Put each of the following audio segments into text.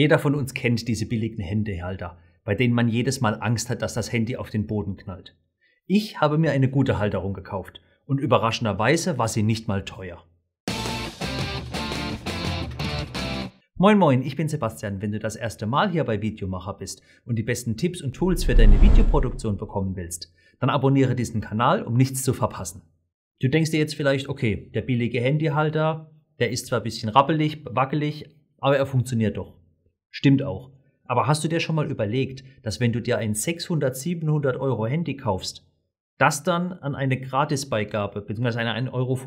Jeder von uns kennt diese billigen Handyhalter, bei denen man jedes Mal Angst hat, dass das Handy auf den Boden knallt. Ich habe mir eine gute Halterung gekauft und überraschenderweise war sie nicht mal teuer. Moin moin, ich bin Sebastian. Wenn du das erste Mal hier bei Videomacher bist und die besten Tipps und Tools für deine Videoproduktion bekommen willst, dann abonniere diesen Kanal, um nichts zu verpassen. Du denkst dir jetzt vielleicht, okay, der billige Handyhalter, der ist zwar ein bisschen rappelig, wackelig, aber er funktioniert doch. Stimmt auch. Aber hast du dir schon mal überlegt, dass wenn du dir ein 600, 700 Euro Handy kaufst, das dann an eine Gratisbeigabe bzw. eine 1,50 Euro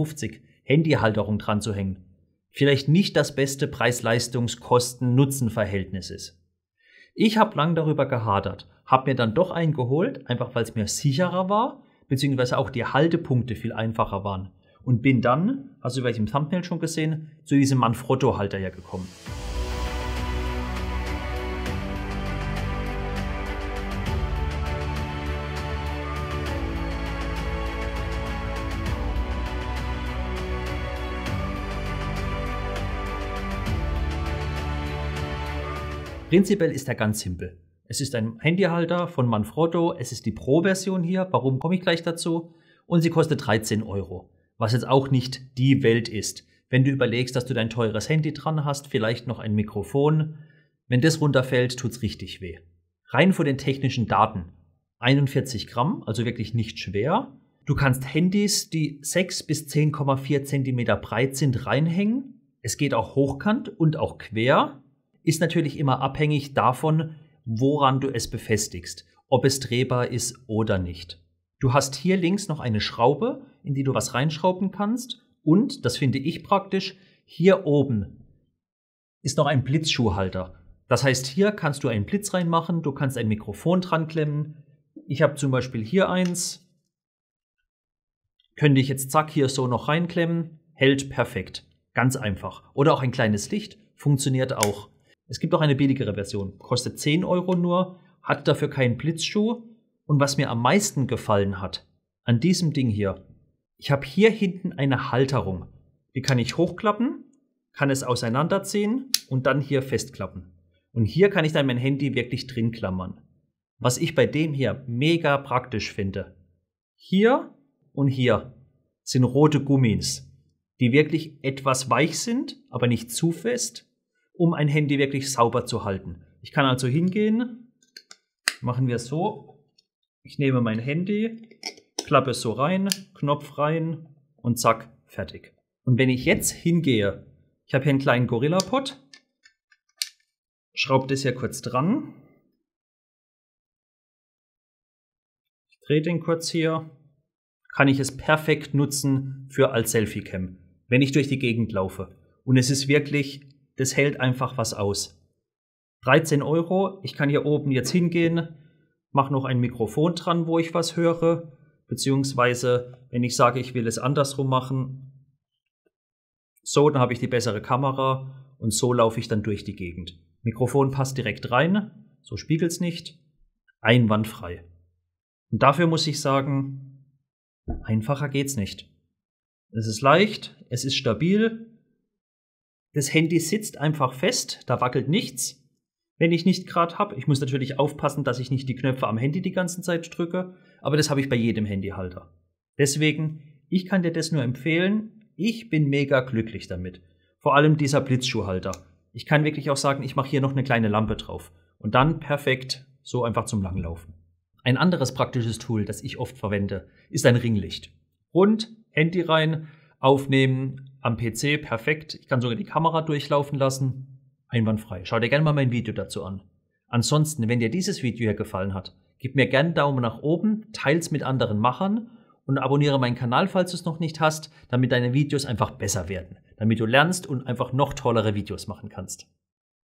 Handyhalterung dran zu hängen, vielleicht nicht das beste Preis-Leistungs-Kosten-Nutzen-Verhältnis ist? Ich habe lang darüber gehadert, habe mir dann doch einen geholt, einfach weil es mir sicherer war, beziehungsweise auch die Haltepunkte viel einfacher waren. Und bin dann, hast du vielleicht im Thumbnail schon gesehen, zu diesem Manfrotto-Halter ja gekommen. Prinzipiell ist er ganz simpel. Es ist ein Handyhalter von Manfrotto. Es ist die Pro-Version hier. Warum komme ich gleich dazu? Und sie kostet 13 Euro. Was jetzt auch nicht die Welt ist. Wenn du überlegst, dass du dein teures Handy dran hast, vielleicht noch ein Mikrofon. Wenn das runterfällt, tut's richtig weh. Rein vor den technischen Daten. 41 Gramm, also wirklich nicht schwer. Du kannst Handys, die 6 bis 10,4 Zentimeter breit sind, reinhängen. Es geht auch hochkant und auch quer ist natürlich immer abhängig davon, woran du es befestigst, ob es drehbar ist oder nicht. Du hast hier links noch eine Schraube, in die du was reinschrauben kannst und, das finde ich praktisch, hier oben ist noch ein Blitzschuhhalter. Das heißt, hier kannst du einen Blitz reinmachen, du kannst ein Mikrofon dran klemmen. Ich habe zum Beispiel hier eins, könnte ich jetzt zack hier so noch reinklemmen, hält perfekt, ganz einfach. Oder auch ein kleines Licht, funktioniert auch. Es gibt auch eine billigere Version, kostet 10 Euro nur, hat dafür keinen Blitzschuh. Und was mir am meisten gefallen hat, an diesem Ding hier, ich habe hier hinten eine Halterung. Die kann ich hochklappen, kann es auseinanderziehen und dann hier festklappen. Und hier kann ich dann mein Handy wirklich drin klammern. Was ich bei dem hier mega praktisch finde. Hier und hier sind rote Gummis, die wirklich etwas weich sind, aber nicht zu fest um ein Handy wirklich sauber zu halten. Ich kann also hingehen, machen wir so, ich nehme mein Handy, klappe es so rein, Knopf rein und zack, fertig. Und wenn ich jetzt hingehe, ich habe hier einen kleinen Gorilla-Pod, schraube das hier kurz dran, drehe den kurz hier, kann ich es perfekt nutzen für als Selfie-Cam, wenn ich durch die Gegend laufe. Und es ist wirklich das hält einfach was aus. 13 Euro, ich kann hier oben jetzt hingehen, mache noch ein Mikrofon dran, wo ich was höre, beziehungsweise wenn ich sage, ich will es andersrum machen, so, dann habe ich die bessere Kamera und so laufe ich dann durch die Gegend. Mikrofon passt direkt rein, so spiegelt es nicht, einwandfrei. Und dafür muss ich sagen, einfacher geht's nicht. Es ist leicht, es ist stabil, das Handy sitzt einfach fest, da wackelt nichts, wenn ich nicht gerade habe. Ich muss natürlich aufpassen, dass ich nicht die Knöpfe am Handy die ganze Zeit drücke, aber das habe ich bei jedem Handyhalter. Deswegen, ich kann dir das nur empfehlen. Ich bin mega glücklich damit. Vor allem dieser Blitzschuhhalter. Ich kann wirklich auch sagen, ich mache hier noch eine kleine Lampe drauf. Und dann perfekt, so einfach zum Langlaufen. Ein anderes praktisches Tool, das ich oft verwende, ist ein Ringlicht. Rund, Handy rein, aufnehmen, am PC perfekt. Ich kann sogar die Kamera durchlaufen lassen. Einwandfrei. Schau dir gerne mal mein Video dazu an. Ansonsten, wenn dir dieses Video hier gefallen hat, gib mir gerne einen Daumen nach oben, teils mit anderen Machern und abonniere meinen Kanal, falls du es noch nicht hast, damit deine Videos einfach besser werden, damit du lernst und einfach noch tollere Videos machen kannst.